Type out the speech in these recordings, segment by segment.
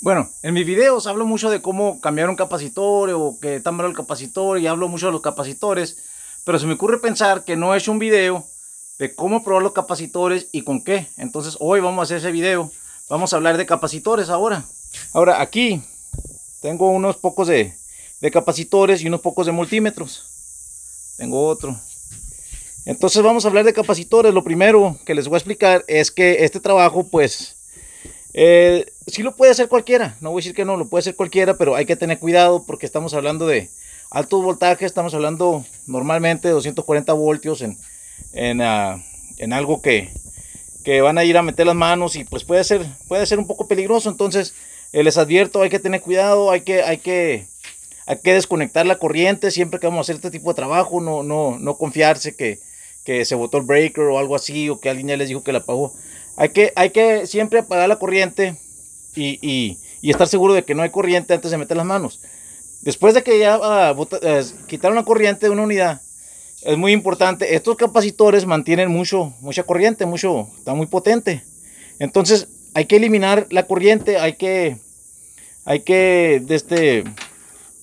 Bueno, en mis videos hablo mucho de cómo cambiar un capacitor o que está malo el capacitor y hablo mucho de los capacitores, pero se me ocurre pensar que no he hecho un video de cómo probar los capacitores y con qué. Entonces hoy vamos a hacer ese video. Vamos a hablar de capacitores ahora. Ahora aquí tengo unos pocos de, de capacitores y unos pocos de multímetros. Tengo otro. Entonces vamos a hablar de capacitores. Lo primero que les voy a explicar es que este trabajo pues eh, si lo puede hacer cualquiera, no voy a decir que no, lo puede hacer cualquiera, pero hay que tener cuidado porque estamos hablando de altos voltajes, estamos hablando normalmente de 240 voltios en, en, ah, algo que, van a ir a meter las manos y pues puede ser, puede ser un poco peligroso, entonces eh, les advierto, hay que tener cuidado, hay que, hay que, hay que desconectar la corriente siempre que vamos a hacer este tipo de trabajo, no, no, no confiarse que, que se botó el breaker o algo así, o que alguien ya les dijo que la apagó. Hay que, hay que siempre apagar la corriente y, estar seguro de que no hay corriente antes de meter las manos. Después de que ya quitar ah, una eh, quitaron corriente de una unidad, es muy importante. Estos capacitores mantienen mucho, mucha corriente, mucho, está muy potente. Entonces hay que eliminar la corriente, hay que, hay que, este,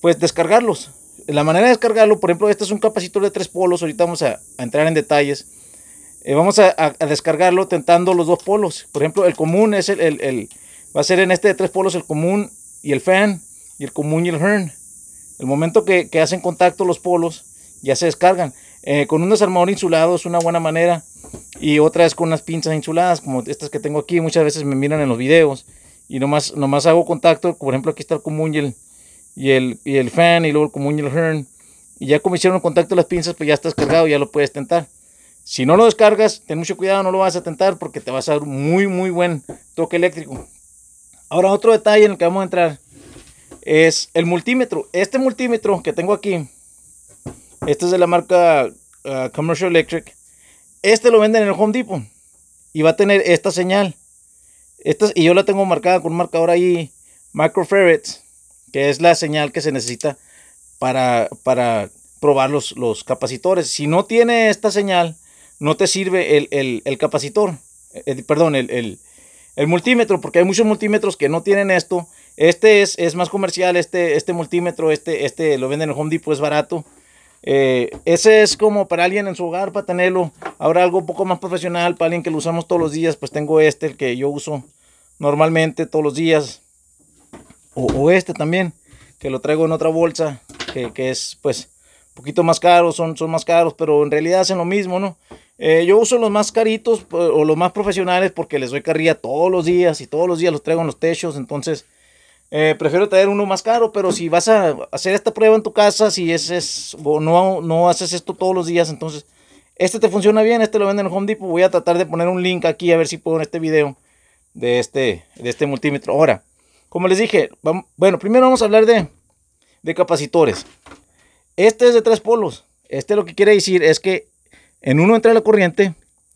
pues descargarlos. La manera de descargarlo, por ejemplo, este es un capacitor de tres polos. Ahorita vamos a entrar en detalles. Eh, vamos a, descargarlo tentando los dos polos. Por ejemplo, el común es el, el, va a ser en este de tres polos el común y el fan y el común y el hern. El momento que, hacen contacto los polos ya se descargan. Eh, con un desarmador insulado es una buena manera y otra es con unas pinzas insuladas como estas que tengo aquí. Muchas veces me miran en los videos y nomás, nomás hago contacto. Por ejemplo, aquí está el común y el, y el, y el fan y luego el común y el hern. Y ya como hicieron contacto las pinzas, pues ya está descargado, ya lo puedes tentar. Si no lo descargas, ten mucho cuidado, no lo vas a tentar porque te vas a dar muy, muy buen toque eléctrico. Ahora, otro detalle en el que vamos a entrar es el multímetro. Este multímetro que tengo aquí, este es de la marca ah, Commercial Electric. Este lo venden en el Home Depot y va a tener esta señal. Esta, y yo la tengo marcada con un marcador ahí, microfarads, que es la señal que se necesita para, para probar los, los capacitores. Si no tiene esta señal, no te sirve el, capacitor, eh, perdón, el, multímetro, porque hay muchos multímetros que no tienen esto. Este es, es más comercial, este, este multímetro, este, este lo venden en Home Depot, es barato. Eh, ese es como para alguien en su hogar, para tenerlo. Ahora algo un poco más profesional, para alguien que lo usamos todos los días, pues tengo este, el que yo uso normalmente todos los días. O, este también, que lo traigo en otra bolsa, que, que es pues poquito más caros, son, son más caros, pero en realidad hacen lo mismo, ¿no? Eh, yo uso los más caritos eh, o los más profesionales porque les doy carrilla todos los días y todos los días los traigo en los techos, entonces eh, prefiero traer uno más caro, pero si vas a hacer esta prueba en tu casa, si es, es, o no, no haces esto todos los días, entonces este te funciona bien, este lo venden en Home Depot, voy a tratar de poner un link aquí a ver si puedo en este video de este, de este multímetro. Ahora, como les dije, bueno, primero vamos a hablar de, de capacitores. Este es de tres polos. Este lo que quiere decir es que en uno entra la corriente,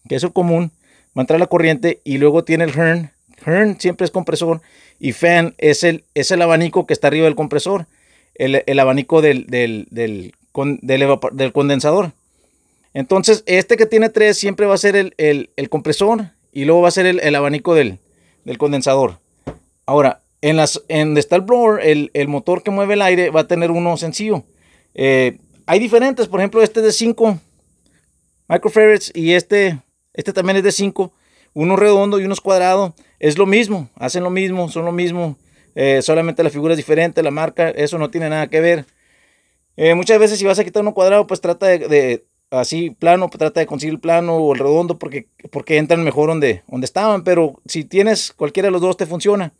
que es el común, va a entrar la corriente y luego tiene el Hearn. Hearn siempre es compresor y fan es el, es el abanico que está arriba del compresor, el, abanico del, del, condensador. Entonces, este que tiene tres siempre va a ser el, compresor y luego va a ser el, abanico del, condensador. Ahora, en, las, en donde está el blower, el, motor que mueve el aire va a tener uno sencillo. Eh, hay diferentes, por ejemplo, este es de 5 microfarads y este, este también es de 5. Uno redondo y uno cuadrados, cuadrado. Es lo mismo, hacen lo mismo, son lo mismo. Eh, solamente la figura es diferente, la marca, eso no tiene nada que ver. Eh, muchas veces si vas a quitar uno cuadrado, pues trata de, así plano, pues trata de conseguir el plano o el redondo porque, porque entran mejor donde, donde estaban. Pero si tienes cualquiera de los dos te funciona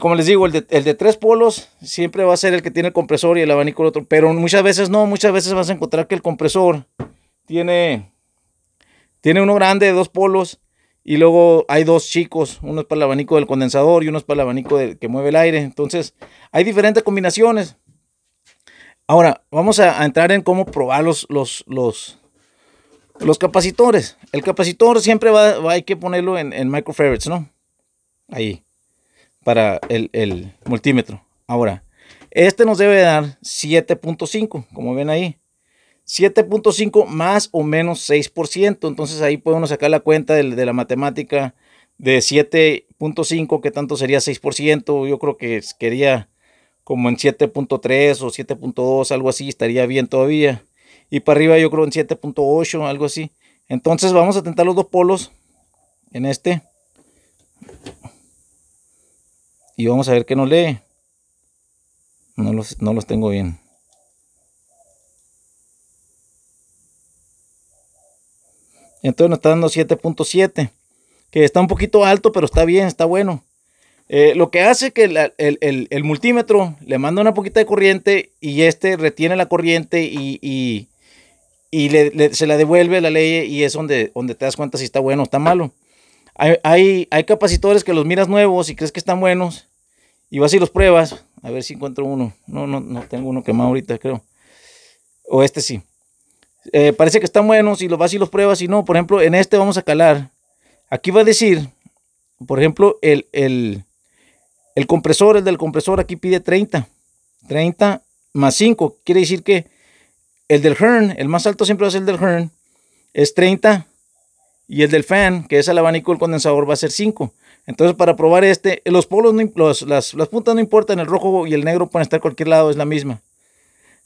como les digo, el de, tres polos siempre va a ser el que tiene el compresor y el abanico el otro. Pero muchas veces no, muchas veces vas a encontrar que el compresor tiene, tiene uno grande de dos polos y luego hay dos chicos, uno es para el abanico del condensador y uno es para el abanico que mueve el aire. Entonces, hay diferentes combinaciones. Ahora, vamos a, entrar en cómo probar los, los, los, capacitores. El capacitor siempre va hay que ponerlo en, en microfarads, ¿no? Ahí para el, multímetro. Ahora, este nos debe dar 7.5, como ven ahí. 7.5 más o menos 6%. Entonces ahí podemos sacar la cuenta de, de la matemática de 7.5, que tanto sería 6%. Yo creo que quería como en 7.3 o 7.2, algo así, estaría bien todavía. Y para arriba yo creo en 7.8, algo así. Entonces vamos a tentar los dos polos en este. Y vamos a ver qué nos lee. No los, tengo bien. Entonces nos está dando 7.7, que está un poquito alto, pero está bien, está bueno. Eh, lo que hace que el, multímetro le manda una poquita de corriente y este retiene la corriente y, se la devuelve la ley y es donde, donde te das cuenta si está bueno o está malo. Hay, hay, hay, capacitores que los miras nuevos y crees que están buenos y vas y los pruebas, a ver si encuentro uno. No, no, no tengo uno quemado ahorita, creo. O este sí. Eh, parece que están buenos y los vas y los pruebas y no. Por ejemplo, en este vamos a calar. Aquí va a decir, por ejemplo, el, el, el compresor, el del compresor aquí pide 30. 30 más 5. Quiere decir que el del Hearn, el más alto siempre va a ser el del Hearn, es 30. Y el del fan, que es el abanico del condensador, va a ser 5. Entonces, para probar este, los polos, las, puntas no importan, el rojo y el negro pueden estar cualquier lado, es la misma.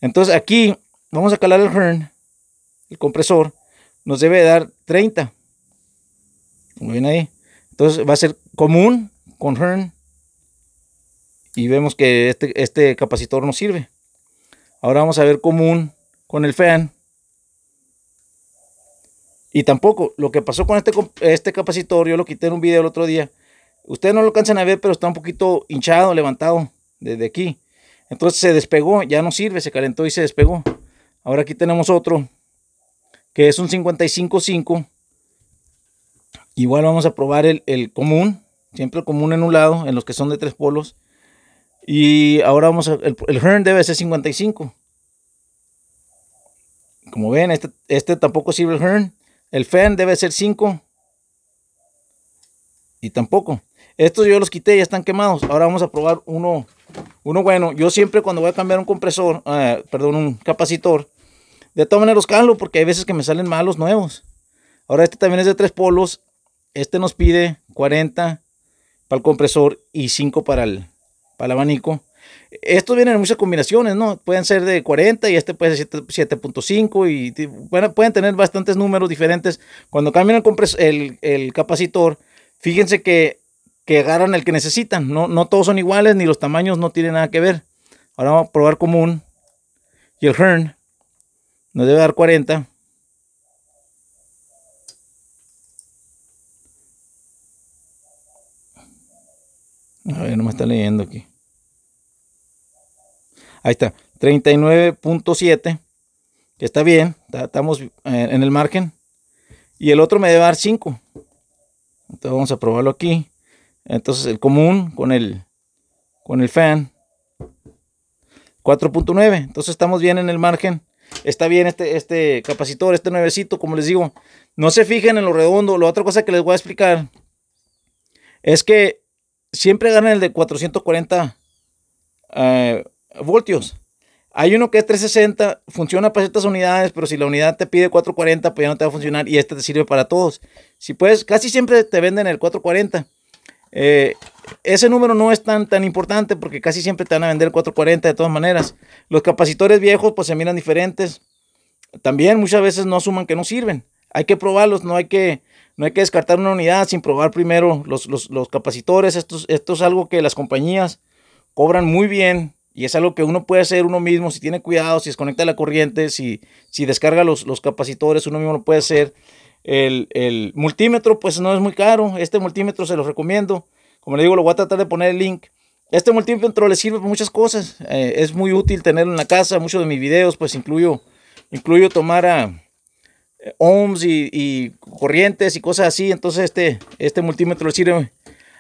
Entonces, aquí vamos a calar el Hearn, el compresor, nos debe dar 30. Como ven ahí. Entonces, va a ser común con Hearn. Y vemos que este, este capacitor no sirve. Ahora vamos a ver común con el fan. Y tampoco, lo que pasó con este, este capacitor, yo lo quité en un video el otro día Ustedes no lo alcanzan a ver, pero está un poquito hinchado, levantado desde aquí. Entonces se despegó, ya no sirve, se calentó y se despegó. Ahora aquí tenemos otro, que es un 55.5. Igual vamos a probar el, común, siempre el común en un lado, en los que son de tres polos. Y ahora vamos a, el, el Hearn debe ser 55. Como ven, este, este tampoco sirve el Hearn. El Fan debe ser 5 y tampoco. Estos yo los quité, ya están quemados. Ahora vamos a probar uno, uno bueno. Yo siempre cuando voy a cambiar un compresor, eh, perdón, un capacitor, de todas maneras los calo porque hay veces que me salen malos nuevos. Ahora este también es de tres polos. Este nos pide 40 para el compresor y 5 para el, para el abanico. Estos vienen en muchas combinaciones, ¿no? Pueden ser de 40 y este puede ser 7.5 y bueno, pueden tener bastantes números diferentes. Cuando cambian el, el, el capacitor, Fíjense que, que agarran el que necesitan. No, no todos son iguales, ni los tamaños no tienen nada que ver. Ahora vamos a probar común. Y el Hearn nos debe dar 40. A ver, no me está leyendo aquí. Ahí está, 39.7, que está bien, estamos en el margen. Y el otro me debe dar 5. Entonces vamos a probarlo aquí. Entonces el común con el, con el fan. 4.9. Entonces estamos bien en el margen. Está bien este, este capacitor, este nuevecito, como les digo. No se fijen en lo redondo. La otra cosa que les voy a explicar es que siempre ganan el de 440 eh, voltios. Hay uno que es 360, funciona para ciertas unidades, pero si la unidad te pide 440, pues ya no te va a funcionar y este te sirve para todos. Si puedes, casi siempre te venden el 440. Eh, ese número no es tan, tan importante porque casi siempre te van a vender el 440 de todas maneras. Los capacitores viejos pues se miran diferentes. También muchas veces no asuman que no sirven. Hay que probarlos, no hay que, no hay que descartar una unidad sin probar primero los, capacitores. esto es algo que las compañías cobran muy bien y es algo que uno puede hacer uno mismo, si tiene cuidado, si desconecta la corriente, si, si descarga los, los capacitores, uno mismo lo puede hacer. El, multímetro, pues no es muy caro. Este multímetro se los recomiendo. Como le digo, lo voy a tratar de poner el link. Este multímetro le sirve para muchas cosas. Eh, es muy útil tenerlo en la casa. Muchos de mis videos, pues incluyo, incluyo tomar a eh, ohms y, corrientes y cosas así. Entonces este, este multímetro le sirve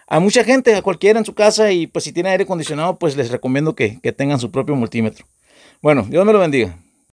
a mucha gente, a cualquiera en su casa y pues si tiene aire acondicionado, pues les recomiendo que, que tengan su propio multímetro. Bueno, Dios me lo bendiga.